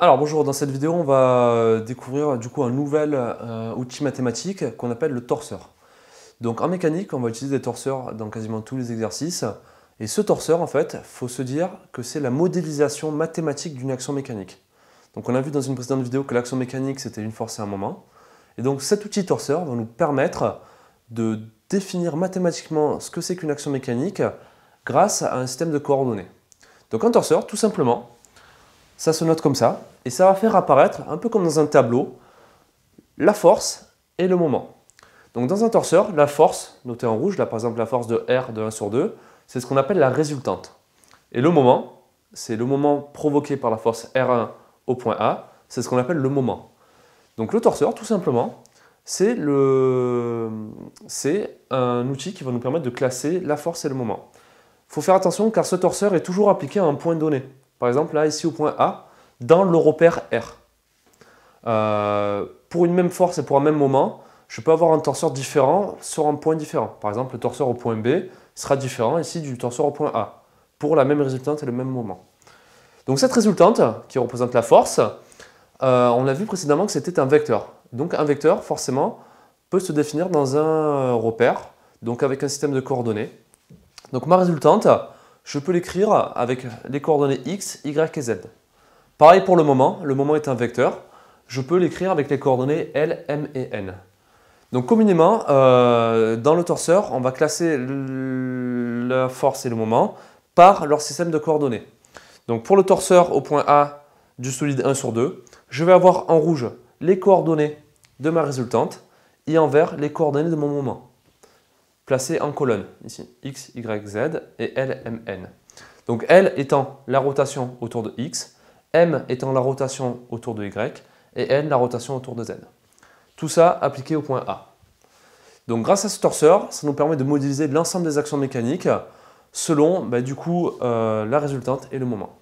Alors bonjour, dans cette vidéo on va euh, découvrir euh, du coup un nouvel euh, outil mathématique qu'on appelle le torseur. Donc en mécanique on va utiliser des torseurs dans quasiment tous les exercices et ce torseur en fait faut se dire que c'est la modélisation mathématique d'une action mécanique. Donc on a vu dans une précédente vidéo que l'action mécanique c'était une force à un moment et donc cet outil torseur va nous permettre de définir mathématiquement ce que c'est qu'une action mécanique grâce à un système de coordonnées. Donc un torseur tout simplement ça se note comme ça, et ça va faire apparaître, un peu comme dans un tableau, la force et le moment. Donc dans un torseur, la force, notée en rouge, là par exemple la force de R de 1 sur 2, c'est ce qu'on appelle la résultante. Et le moment, c'est le moment provoqué par la force R1 au point A, c'est ce qu'on appelle le moment. Donc le torseur, tout simplement, c'est le... un outil qui va nous permettre de classer la force et le moment. Il faut faire attention car ce torseur est toujours appliqué à un point donné. Par exemple, là, ici au point A, dans le repère R. Euh, pour une même force et pour un même moment, je peux avoir un torseur différent sur un point différent. Par exemple, le torseur au point B sera différent ici du torseur au point A, pour la même résultante et le même moment. Donc cette résultante, qui représente la force, euh, on a vu précédemment que c'était un vecteur. Donc un vecteur, forcément, peut se définir dans un euh, repère, donc avec un système de coordonnées. Donc ma résultante, je peux l'écrire avec les coordonnées x, y et z. Pareil pour le moment, le moment est un vecteur, je peux l'écrire avec les coordonnées L, M et N. Donc communément, euh, dans le torseur, on va classer la force et le moment par leur système de coordonnées. Donc pour le torseur au point A du solide 1 sur 2, je vais avoir en rouge les coordonnées de ma résultante et en vert les coordonnées de mon moment placé en colonne, ici x, y, z et L, M, N. Donc L étant la rotation autour de x, M étant la rotation autour de y et N la rotation autour de z. Tout ça appliqué au point A. Donc grâce à ce torseur, ça nous permet de modéliser l'ensemble des actions mécaniques selon bah, du coup euh, la résultante et le moment.